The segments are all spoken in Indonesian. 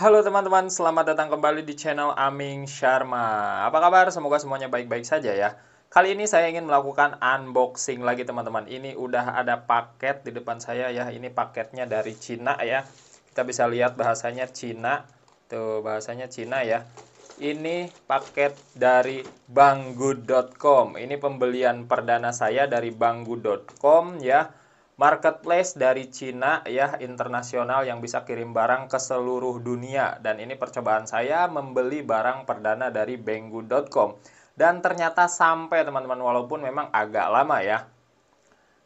Halo teman-teman, selamat datang kembali di channel Aming Sharma. Apa kabar? Semoga semuanya baik-baik saja ya. Kali ini saya ingin melakukan unboxing lagi teman-teman. Ini udah ada paket di depan saya ya. Ini paketnya dari Cina ya. Kita bisa lihat bahasanya Cina. Tuh, bahasanya Cina ya. Ini paket dari Banggood.com. Ini pembelian perdana saya dari Banggood.com ya marketplace dari Cina ya internasional yang bisa kirim barang ke seluruh dunia dan ini percobaan saya membeli barang perdana dari Banggood.com dan ternyata sampai teman-teman walaupun memang agak lama ya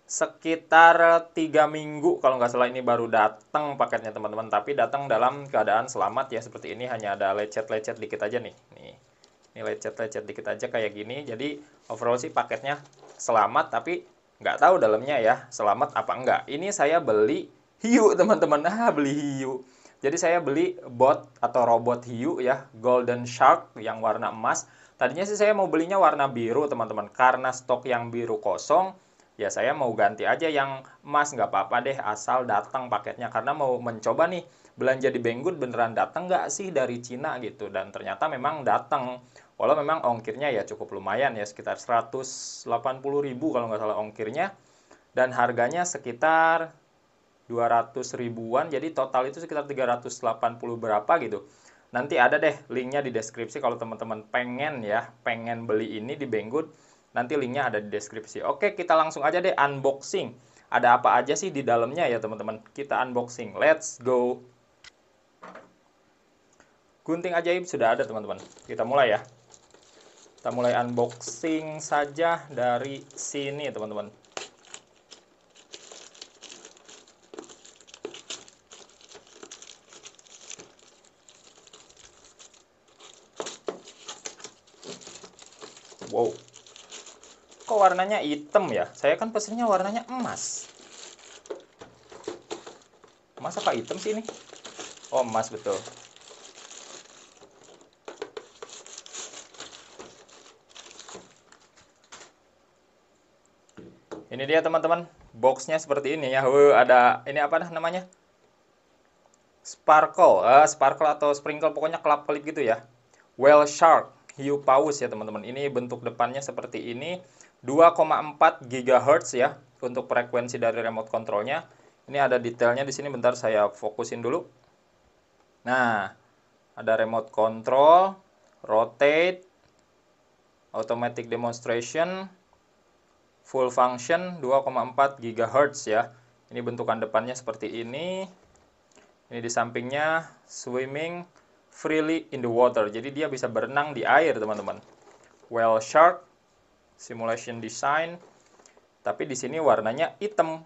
sekitar tiga minggu kalau nggak salah ini baru datang paketnya teman-teman tapi datang dalam keadaan selamat ya seperti ini hanya ada lecet-lecet dikit aja nih nih ini lecet-lecet dikit aja kayak gini jadi overall sih paketnya selamat tapi nggak tahu dalamnya ya selamat apa enggak ini saya beli hiu teman-teman ah beli hiu jadi saya beli bot atau robot hiu ya golden shark yang warna emas tadinya sih saya mau belinya warna biru teman-teman karena stok yang biru kosong ya saya mau ganti aja yang emas nggak apa-apa deh asal datang paketnya karena mau mencoba nih belanja di Banggood beneran datang nggak sih dari Cina gitu dan ternyata memang datang walau memang ongkirnya ya cukup lumayan ya sekitar 180 ribu kalau nggak salah ongkirnya dan harganya sekitar 200 ribuan jadi total itu sekitar 380 berapa gitu nanti ada deh linknya di deskripsi kalau teman-teman pengen ya pengen beli ini di Banggood Nanti linknya ada di deskripsi. Oke, kita langsung aja deh unboxing. Ada apa aja sih di dalamnya ya teman-teman? Kita unboxing. Let's go. Gunting ajaib sudah ada teman-teman. Kita mulai ya. Kita mulai unboxing saja dari sini teman-teman. Wow kok warnanya hitam ya? Saya kan pesennya warnanya emas. Masa apa hitam sih ini? Oh, emas betul. Ini dia teman-teman, boxnya seperti ini ya. Wuh, ada ini apa dah namanya? Sparkle, uh, sparkle atau sprinkle pokoknya kelap-kelip gitu ya. Whale shark, hiu paus ya teman-teman. Ini bentuk depannya seperti ini. 2,4 GHz ya untuk frekuensi dari remote controlnya. Ini ada detailnya di sini bentar saya fokusin dulu. Nah, ada remote control, rotate, automatic demonstration, full function 2,4 GHz ya. Ini bentukan depannya seperti ini. Ini di sampingnya swimming freely in the water. Jadi dia bisa berenang di air, teman-teman. Whale shark simulation design tapi di sini warnanya hitam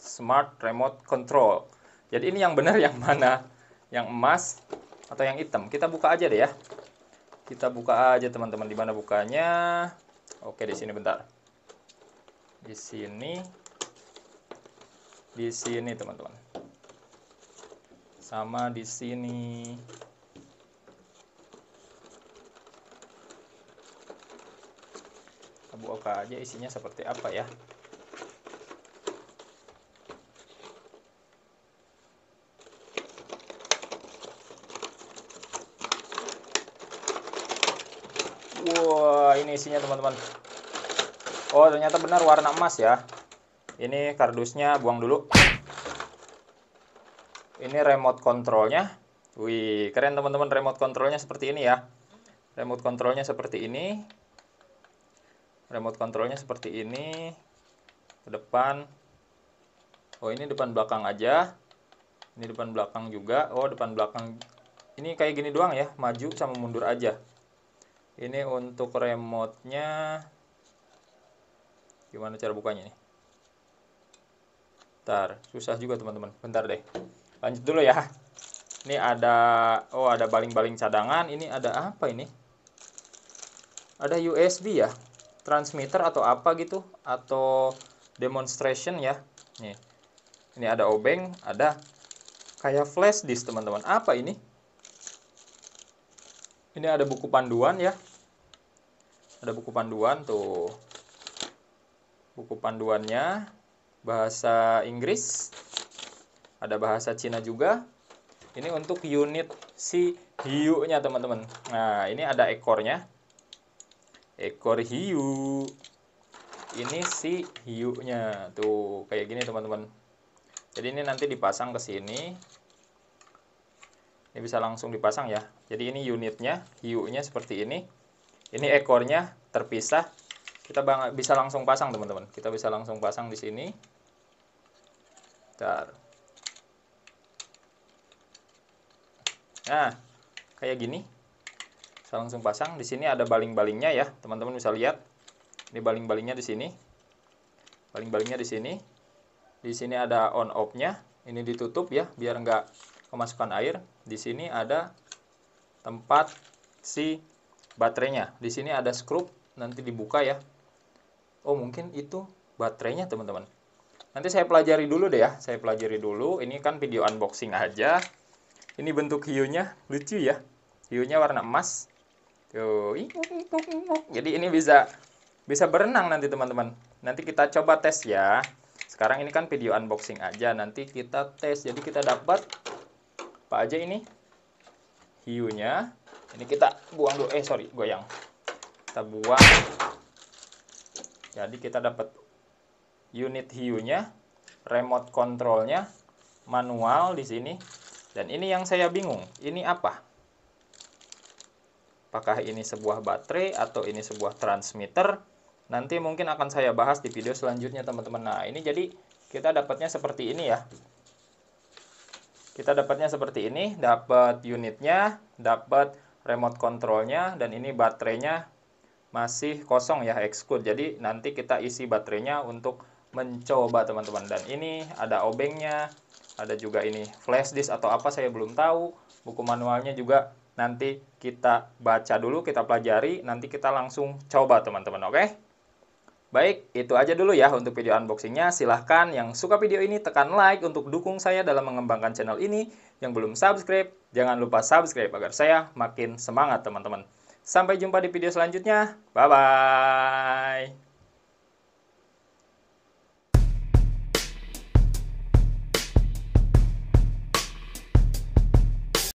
smart remote control jadi ini yang benar yang mana yang emas atau yang hitam kita buka aja deh ya kita buka aja teman-teman di mana bukanya oke di sini bentar di sini di sini teman-teman sama di sini buka aja isinya seperti apa ya wah wow, ini isinya teman-teman oh ternyata benar warna emas ya ini kardusnya buang dulu ini remote controlnya wih keren teman-teman remote controlnya seperti ini ya remote controlnya seperti ini remote controlnya seperti ini ke depan oh ini depan belakang aja ini depan belakang juga oh depan belakang ini kayak gini doang ya maju sama mundur aja ini untuk remotenya, gimana cara bukanya nih Bentar, susah juga teman-teman. Bentar deh. Lanjut dulu ya. Ini ada oh ada baling-baling cadangan, ini ada apa ini? Ada USB ya? transmitter atau apa gitu atau demonstration ya nih ini ada obeng ada kayak flash disk teman-teman apa ini ini ada buku panduan ya ada buku panduan tuh buku panduannya bahasa Inggris ada bahasa Cina juga ini untuk unit si hiu nya teman-teman nah ini ada ekornya ekor hiu ini si hiunya tuh kayak gini teman-teman jadi ini nanti dipasang ke sini ini bisa langsung dipasang ya jadi ini unitnya hiunya seperti ini ini ekornya terpisah kita bisa langsung pasang teman-teman kita bisa langsung pasang di sini Bentar. nah kayak gini saya langsung pasang di sini ada baling-balingnya ya teman-teman bisa lihat ini baling-balingnya di sini baling-balingnya di sini di sini ada on off nya ini ditutup ya biar nggak kemasukan air di sini ada tempat si baterainya di sini ada skrup nanti dibuka ya oh mungkin itu baterainya teman-teman nanti saya pelajari dulu deh ya saya pelajari dulu ini kan video unboxing aja ini bentuk hiunya lucu ya hiunya warna emas Tuh, jadi ini bisa bisa berenang nanti teman-teman. Nanti kita coba tes ya. Sekarang ini kan video unboxing aja, nanti kita tes. Jadi kita dapat apa aja ini? Hiunya. Ini kita buang dulu. Eh, sorry, goyang. Kita buang. Jadi kita dapat unit hiunya, remote controlnya, manual di sini. Dan ini yang saya bingung, ini apa? apakah ini sebuah baterai atau ini sebuah transmitter nanti mungkin akan saya bahas di video selanjutnya teman-teman nah ini jadi kita dapatnya seperti ini ya kita dapatnya seperti ini dapat unitnya dapat remote controlnya dan ini baterainya masih kosong ya exclude jadi nanti kita isi baterainya untuk mencoba teman-teman dan ini ada obengnya ada juga ini flash disk atau apa saya belum tahu buku manualnya juga nanti kita baca dulu, kita pelajari, nanti kita langsung coba teman-teman, oke? Baik, itu aja dulu ya untuk video unboxingnya. Silahkan yang suka video ini tekan like untuk dukung saya dalam mengembangkan channel ini. Yang belum subscribe, jangan lupa subscribe agar saya makin semangat teman-teman. Sampai jumpa di video selanjutnya. Bye-bye.